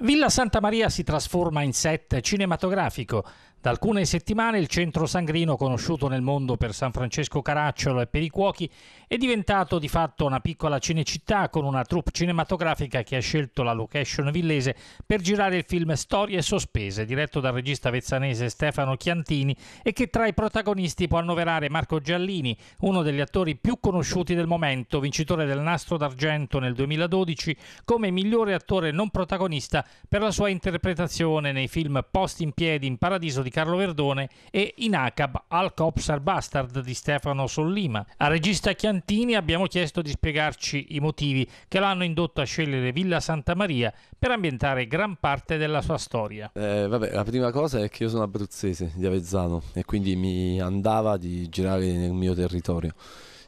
Villa Santa Maria si trasforma in set cinematografico. Da alcune settimane il centro sangrino, conosciuto nel mondo per San Francesco Caracciolo e per i cuochi, è diventato di fatto una piccola cinecittà con una troupe cinematografica che ha scelto la location villese per girare il film Storie sospese, diretto dal regista vezzanese Stefano Chiantini e che tra i protagonisti può annoverare Marco Giallini, uno degli attori più conosciuti del momento, vincitore del Nastro d'Argento nel 2012 come migliore attore non protagonista per la sua interpretazione nei film Post in piedi in Paradiso di Carlo Verdone e In Acab al Cops are Bastard di Stefano Sollima. Al regista Chiantini abbiamo chiesto di spiegarci i motivi che l'hanno indotto a scegliere Villa Santa Maria per ambientare gran parte della sua storia. Eh, vabbè, la prima cosa è che io sono abruzzese di Avezzano e quindi mi andava di girare nel mio territorio.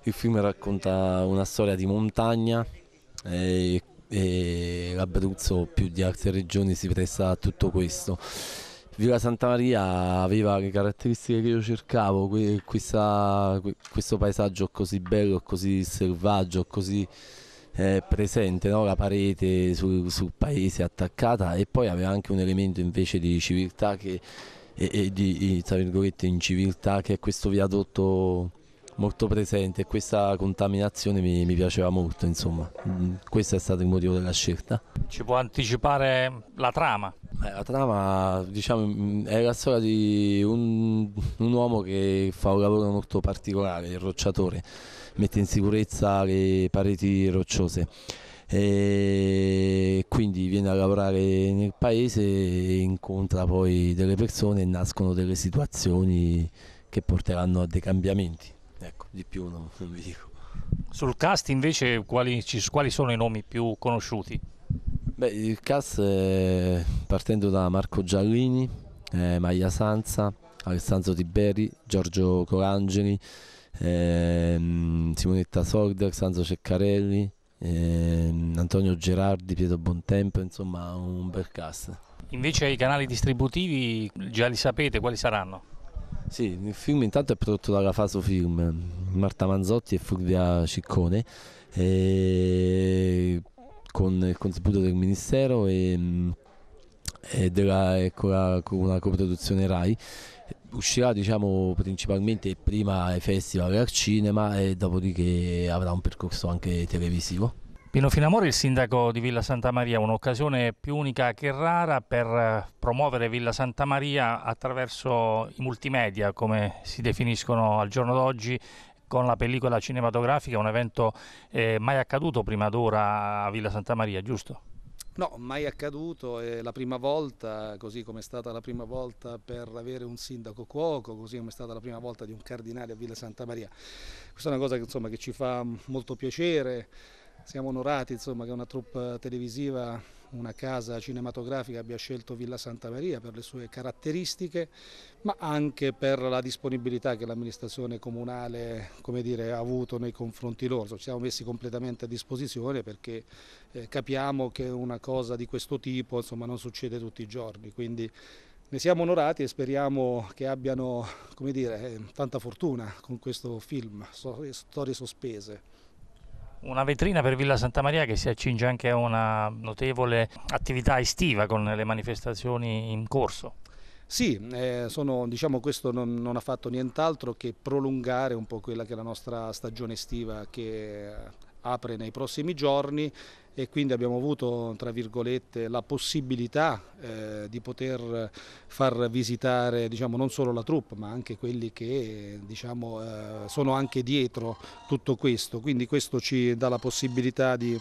Il film racconta una storia di montagna e eh, e l'Abruzzo più di altre regioni si presta a tutto questo. Villa Santa Maria aveva le caratteristiche che io cercavo, questa, questo paesaggio così bello, così selvaggio, così eh, presente, no? la parete sul, sul, paese attaccata e poi aveva anche un elemento invece di civiltà che, e, e di, tra virgolette, inciviltà che è questo viadotto molto presente e questa contaminazione mi, mi piaceva molto, insomma, mm, questo è stato il motivo della scelta. Ci può anticipare la trama? la trama diciamo, mm, è la storia di un, un, uomo che fa un lavoro molto particolare, il rocciatore, mette in sicurezza le pareti rocciose e quindi viene a lavorare nel paese e incontra poi delle persone e nascono delle situazioni che porteranno a dei cambiamenti. Ecco, di più no, non vi dico. Sul cast invece quali, ci, quali sono i nomi più conosciuti? Beh, il cast eh, partendo da Marco Giallini, eh, Maia Sanza, Alessandro Tiberi, Giorgio Colangeli, eh, Simonetta Sorder, Sanzo Ceccarelli, ehm, Antonio Gerardi, Pietro Bontempo, insomma un bel cast. Invece i canali distributivi già li sapete, quali saranno? Sì, il film intanto è prodotto dalla Faso Film, Marta Manzotti e Fulvia Ciccone, e con il contributo del Ministero e, e della, ecco, la, con una coproduzione RAI. Uscirà diciamo, principalmente prima ai festival e al cinema e dopodiché avrà un percorso anche televisivo. Pino Finamori, il sindaco di Villa Santa Maria, un'occasione più unica che rara per eh, promuovere Villa Santa Maria attraverso i multimedia, come si definiscono al giorno d'oggi, con la pellicola cinematografica, un evento eh, mai accaduto prima d'ora a Villa Santa Maria, giusto? No, mai accaduto, è la prima volta, così come è stata la prima volta per avere un sindaco cuoco, così come è stata la prima volta di un cardinale a Villa Santa Maria. Questa è una cosa che, insomma, che ci fa molto piacere, siamo onorati insomma, che una troupe televisiva, una casa cinematografica abbia scelto Villa Santa Maria per le sue caratteristiche, ma anche per la disponibilità che l'amministrazione comunale dire, ha avuto nei confronti loro. Ci siamo messi completamente a disposizione perché eh, capiamo che una cosa di questo tipo insomma, non succede tutti i giorni, quindi ne siamo onorati e speriamo che abbiano dire, eh, tanta fortuna con questo film, Storie sospese una vetrina per Villa Santa Maria che si accinge anche a una notevole attività estiva con le manifestazioni in corso. Sì, eh, sono, diciamo, questo non, non, ha fatto nient'altro che prolungare un po' quella che è la nostra stagione estiva che apre nei prossimi giorni e quindi abbiamo avuto tra virgolette, la possibilità eh, di poter far visitare diciamo, non solo la troupe ma anche quelli che diciamo, eh, sono anche dietro tutto questo, quindi questo ci dà la possibilità di,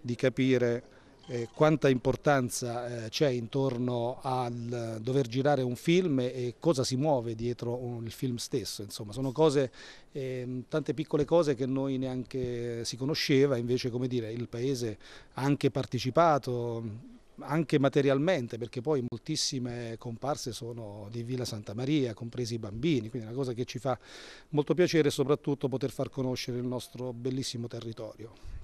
di capire eh, quanta importanza eh, c'è intorno al dover girare un film e cosa si muove dietro il film stesso. Insomma, sono cose, ehm, tante piccole cose che noi neanche si conosceva, invece come dire, il Paese ha anche partecipato anche materialmente perché poi moltissime comparse sono di Villa Santa Maria, compresi i bambini, quindi è una cosa che ci fa molto piacere soprattutto poter far conoscere il nostro bellissimo territorio.